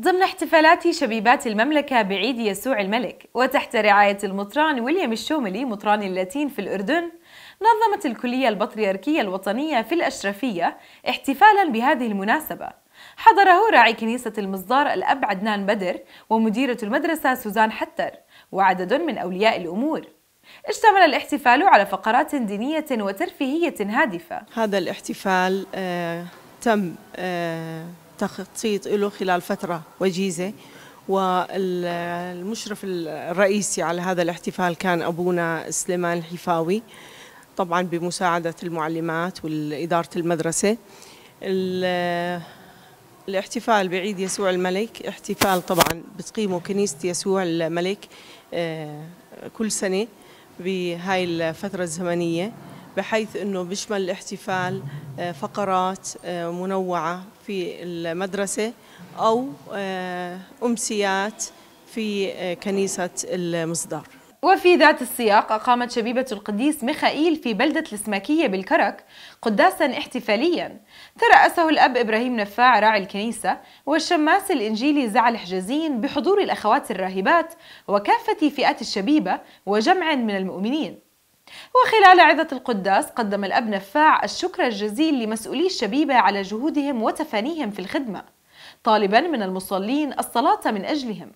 ضمن احتفالات شبيبات المملكة بعيد يسوع الملك وتحت رعاية المطران ويليام الشوملي مطران اللاتين في الأردن نظمت الكلية البطريركية الوطنية في الأشرفية احتفالا بهذه المناسبة حضره راعي كنيسة المصدار الأب عدنان بدر ومديرة المدرسة سوزان حتر وعدد من أولياء الأمور اشتمل الاحتفال على فقرات دينية وترفيهية هادفة هذا الاحتفال آه تم آه تخطيط له خلال فترة وجيزة والمشرف الرئيسي على هذا الاحتفال كان أبونا سليمان الحفاوي طبعا بمساعدة المعلمات وإدارة المدرسة الاحتفال بعيد يسوع الملك احتفال طبعا بتقيمه كنيسة يسوع الملك آه، كل سنة بهاي الفترة الزمنية بحيث أنه بيشمل الاحتفال آه، فقرات آه، منوعة في المدرسة أو آه، أمسيات في كنيسة المصدر وفي ذات السياق أقامت شبيبة القديس ميخائيل في بلدة السماكية بالكرك قداسا احتفاليا ترأسه الأب إبراهيم نفاع راعي الكنيسة والشماس الإنجيلي زعل حجازين بحضور الأخوات الراهبات وكافة فئات الشبيبة وجمع من المؤمنين وخلال عظة القداس قدم الأب نفاع الشكر الجزيل لمسؤولي الشبيبة على جهودهم وتفانيهم في الخدمة طالبا من المصلين الصلاة من أجلهم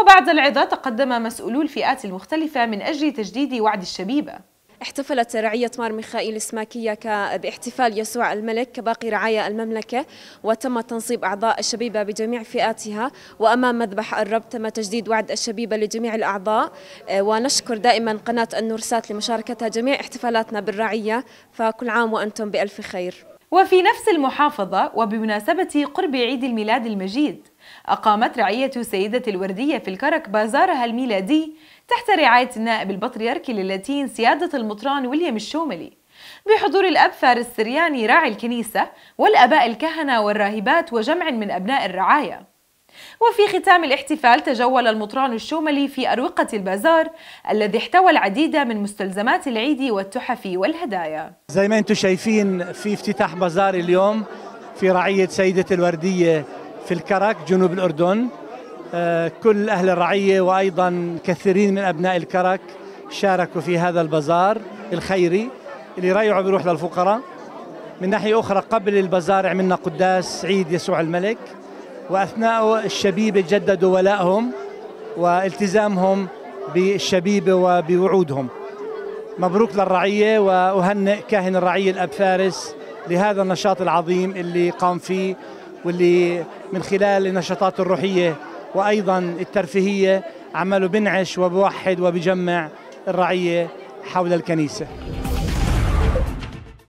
وبعد العظة تقدم مسؤولو الفئات المختلفة من أجل تجديد وعد الشبيبة احتفلت رعية مار ميخائيل السماكية باحتفال يسوع الملك كباقي رعايا المملكة وتم تنصيب أعضاء الشبيبة بجميع فئاتها وأمام مذبح الرب تم تجديد وعد الشبيبة لجميع الأعضاء آه، ونشكر دائما قناة النورسات لمشاركتها جميع احتفالاتنا بالرعية فكل عام وأنتم بألف خير وفي نفس المحافظة وبمناسبة قرب عيد الميلاد المجيد أقامت رعية سيدة الوردية في الكرك بازارها الميلادي تحت رعاية النائب البطريركي اللاتين سيادة المطران ويليام الشوملي بحضور الأب فارس سرياني راعي الكنيسة والأباء الكهنة والراهبات وجمع من أبناء الرعاية وفي ختام الاحتفال تجول المطران الشوملي في أروقة البازار الذي احتوى العديد من مستلزمات العيد والتحف والهدايا زي ما انتم شايفين في افتتاح بازار اليوم في رعية سيدة الوردية في الكرك جنوب الأردن آه، كل أهل الرعية وأيضا كثيرين من أبناء الكرك شاركوا في هذا البازار الخيري اللي رايعه بيروح للفقراء من ناحية أخرى قبل البازار عملنا قداس عيد يسوع الملك وأثناء الشبيبة جددوا ولائهم والتزامهم بالشبيبة وبوعودهم مبروك للرعية وأهنئ كاهن الرعية الأب فارس لهذا النشاط العظيم اللي قام فيه واللي من خلال النشاطات الروحية وايضا الترفيهيه عمله بنعش وبوحد وبجمع الرعيه حول الكنيسه